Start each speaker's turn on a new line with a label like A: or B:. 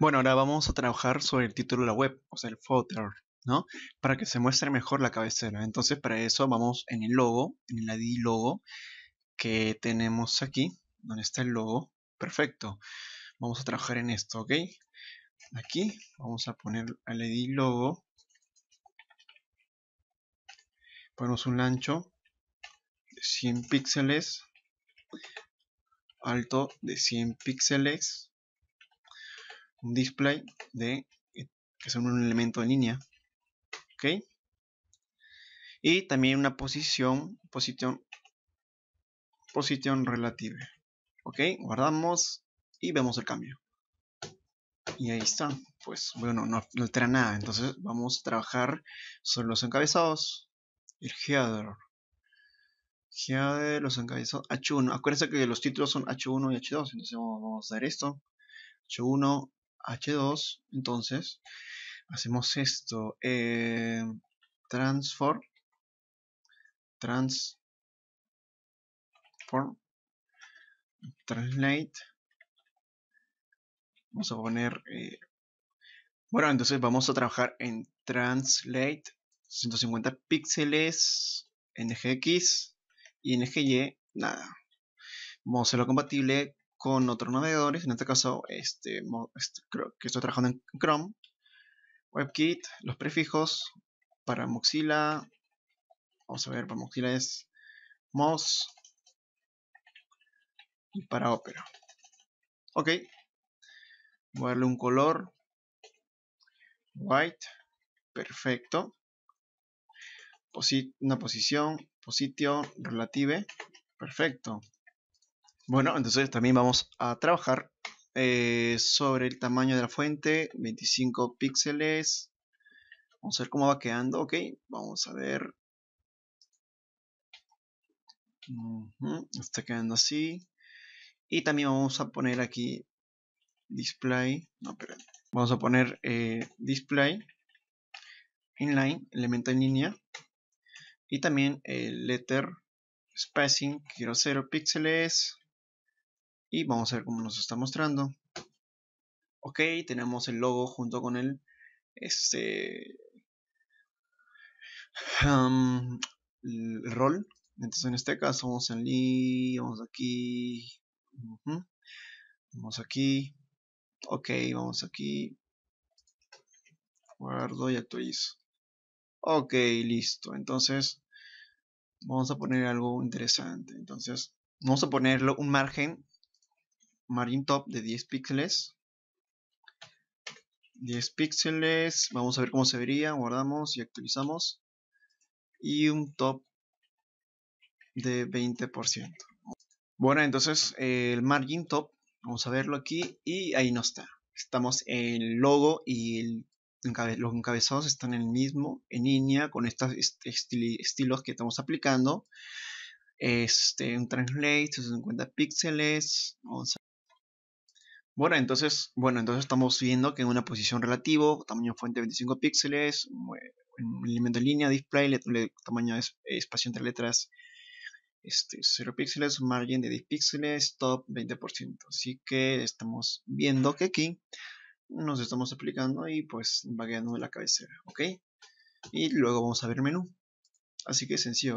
A: Bueno, ahora vamos a trabajar sobre el título de la web, o sea, el footer, ¿no? Para que se muestre mejor la cabecera. Entonces, para eso vamos en el logo, en el ID logo que tenemos aquí, donde está el logo. Perfecto. Vamos a trabajar en esto, ¿ok? Aquí vamos a poner el ID logo. Ponemos un ancho de 100 píxeles, alto de 100 píxeles un display de eh, que son un elemento en línea. ¿Ok? Y también una posición, posición, posición relativa. ¿Ok? Guardamos y vemos el cambio. Y ahí está. Pues bueno, no, no altera nada. Entonces vamos a trabajar sobre los encabezados. El header. Header, los encabezados. H1. Acuérdense que los títulos son H1 y H2. Entonces vamos a dar esto. H1, H2, entonces hacemos esto. Eh, transform. Transform. Translate. Vamos a poner... Eh, bueno, entonces vamos a trabajar en Translate. 150 píxeles. NGX. Y Y, Nada. Vamos a hacerlo compatible con otros navegadores, en este caso este, este, creo que estoy trabajando en Chrome, WebKit, los prefijos, para Mozilla, vamos a ver, para Mozilla es Moz y para Opera. Ok, voy a darle un color, white, perfecto, una posición, positio, relative, perfecto. Bueno, entonces también vamos a trabajar eh, sobre el tamaño de la fuente, 25 píxeles. Vamos a ver cómo va quedando, ok. Vamos a ver. está quedando así. Y también vamos a poner aquí display. No, perdón. Vamos a poner eh, display inline, elemento en línea. Y también el letter spacing, quiero 0 píxeles. Y vamos a ver cómo nos está mostrando. Ok, tenemos el logo junto con el... Este... Um, el rol. Entonces en este caso vamos en li, vamos aquí, vamos aquí, ok, vamos aquí, guardo y actualizo. Ok, listo. Entonces vamos a poner algo interesante. Entonces vamos a ponerlo un margen margin top de 10 píxeles 10 píxeles vamos a ver cómo se vería guardamos y actualizamos y un top de 20% bueno entonces el margin top vamos a verlo aquí y ahí no está estamos en el logo y los encabezados están en el mismo en línea con estos estilos que estamos aplicando este un translate 50 píxeles vamos a bueno, entonces, bueno, entonces estamos viendo que en una posición relativo, tamaño fuente 25 píxeles, elemento línea, display, tamaño es, espacio entre letras este, 0 píxeles, margen de 10 píxeles, top 20%. Así que estamos viendo que aquí nos estamos aplicando y pues va quedando la cabecera, ¿ok? Y luego vamos a ver menú. Así que sencillo.